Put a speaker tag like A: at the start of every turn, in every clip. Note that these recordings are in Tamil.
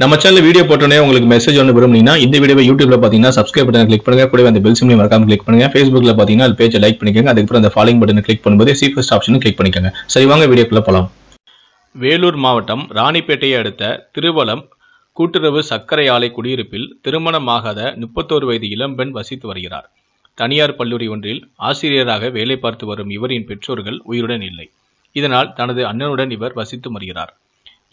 A: நம்ம சேனல் வீடியோ போட்டோன்னே உங்களுக்கு மெசேஜ் ஒன்று விரும்புனீங்கன்னா இந்த வீடியோ யூடியூப்ல பார்த்தீங்கன்னா சப்ஸ்கிரைப் பட்டன் கிளிக் பண்ணுங்க கூட அந்த பெல் சிம்லையும் மறக்காம கிளிக் பண்ணுங்க ஃபேஸ்புக்ல பார்த்தீங்கன்னா அது பேஜை லைக் பண்ணிக்கோங்க அதுக்கப்புறம் அந்த ஃபாலோயிங் பட்டன் கிளிக் பண்ணும்போது சி ஃபர்ஸ்ட் ஆப்ஷனும் கிளிக் பண்ணிக்கோங்க சரி வாங்க வீடியோக்குள்ள போகலாம் வேலூர் மாவட்டம் ராணிப்பேட்டையை அடுத்த திருவலம் கூட்டுறவு சர்க்கரை ஆலை குடியிருப்பில் திருமணமாகாத முப்பத்தோரு வயது இளம்பெண் வசித்து வருகிறார் தனியார் கல்லூரி ஒன்றில் ஆசிரியராக வேலை பார்த்து வரும் இவரின் பெற்றோர்கள் உயிருடன் இல்லை இதனால் தனது அண்ணனுடன் இவர் வசித்து வருகிறார்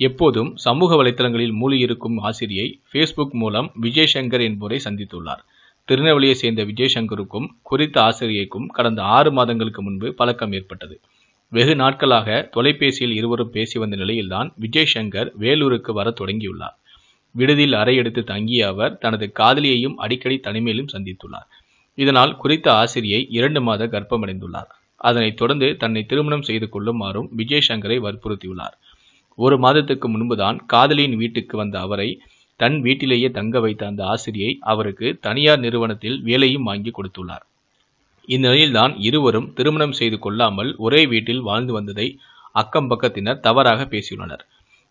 A: எப்போதும் சமூக வலைத்தளங்களில் மூழ்கியிருக்கும் ஆசிரியை ஃபேஸ்புக் மூலம் விஜய் என்போரை சந்தித்துள்ளார் திருநெல்வேலியை சேர்ந்த விஜயசங்கருக்கும் குறித்த ஆசிரியைக்கும் கடந்த ஆறு மாதங்களுக்கு முன்பு பழக்கம் ஏற்பட்டது வெகு நாட்களாக தொலைபேசியில் இருவரும் பேசி வந்த நிலையில்தான் விஜய்சங்கர் வேலூருக்கு வர தொடங்கியுள்ளார் விடுதியில் அறை எடுத்து தங்கிய அவர் தனது காதலியையும் அடிக்கடி தனிமையிலும் சந்தித்துள்ளார் இதனால் குறித்த ஆசிரியை இரண்டு மாத கர்ப்பமடைந்துள்ளார் அதனைத் தொடர்ந்து தன்னை திருமணம் செய்து கொள்ளுமாறும் விஜய் சங்கரை வற்புறுத்தியுள்ளார் ஒரு மாதத்துக்கு முன்புதான் காதலியின் வீட்டுக்கு வந்த அவரை தன் வீட்டிலேயே தங்க வைத்த அந்த ஆசிரியை அவருக்கு தனியார் நிறுவனத்தில் வேலையும் வாங்கி கொடுத்துள்ளார் இந்நிலையில்தான் இருவரும் திருமணம் செய்து கொள்ளாமல் ஒரே வீட்டில் வாழ்ந்து வந்ததை அக்கம் பக்கத்தினர் தவறாக பேசியுள்ளனர்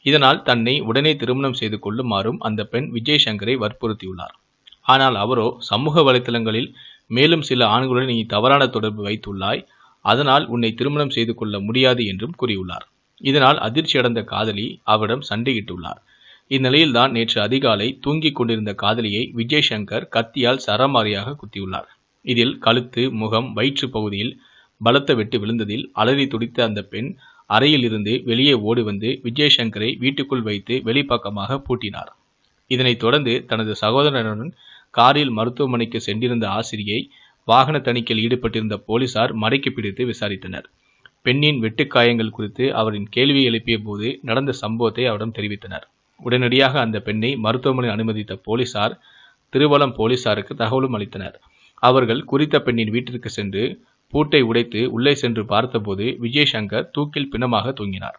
A: இதனால் தன்னை உடனே திருமணம் செய்து கொள்ளுமாறும் அந்த பெண் விஜய் சங்கரை வற்புறுத்தியுள்ளார் ஆனால் அவரோ சமூக வலைதளங்களில் மேலும் சில ஆண்களுடன் நீ தவறான தொடர்பு வைத்துள்ளாய் அதனால் உன்னை திருமணம் செய்து கொள்ள முடியாது என்றும் கூறியுள்ளார் இதனால் அதிர்ச்சி அடைந்த காதலி அவரிடம் சண்டையிட்டுள்ளார் இந்நிலையில்தான் நேற்று அதிகாலை தூங்கிக் கொண்டிருந்த காதலியை விஜய் சங்கர் கத்தியால் சரமாரியாக குத்தியுள்ளார் இதில் கழுத்து முகம் வயிற்று பகுதியில் பலத்த வெட்டு விழுந்ததில் அலறி துடித்த அந்த பெண் அறையில் இருந்து வெளியே ஓடி வந்து விஜய் சங்கரை வீட்டுக்குள் வைத்து வெளிப்பக்கமாக பூட்டினார் இதனைத் தொடர்ந்து தனது சகோதரனுடன் காரில் மருத்துவமனைக்கு சென்றிருந்த ஆசிரியை வாகன தணிக்கையில் ஈடுபட்டிருந்த போலீசார் மடக்கி பிடித்து விசாரித்தனர் பெண்ணின் வெட்டுக்காயங்கள் குறித்து அவரின் கேள்வி எழுப்பிய போது நடந்த சம்பவத்தை அவரிடம் தெரிவித்தனர் உடனடியாக அந்த பெண்ணை மருத்துவமனை அனுமதித்த போலீசார் திருவலம் போலீசாருக்கு தகவலும் அளித்தனர் அவர்கள் குறித்த பெண்ணின் வீட்டிற்கு சென்று பூட்டை உடைத்து உள்ளே சென்று பார்த்தபோது விஜய் சங்கர் தூக்கில் பிணமாக தூங்கினார்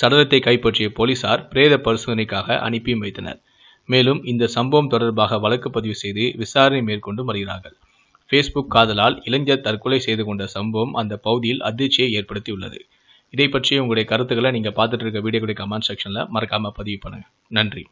A: சடலத்தை கைப்பற்றிய போலீசார் பிரேத பரிசோதனைக்காக அனுப்பியும் வைத்தனர் மேலும் இந்த சம்பவம் தொடர்பாக வழக்கு பதிவு செய்து விசாரணை மேற்கொண்டு வருகிறார்கள் ஃபேஸ்புக் காதலால் இளைஞர் தற்கொலை செய்து கொண்ட சம்பவம் அந்த பகுதியில் அதிர்ச்சியை ஏற்படுத்தியுள்ளது இதை பற்றி உங்களுடைய கருத்துக்களை நீங்கள் பார்த்துட்டு இருக்க வீடியோ கமெண்ட் செக்ஷனில் மறக்காமல் பதிவு பண்ணுங்கள் நன்றி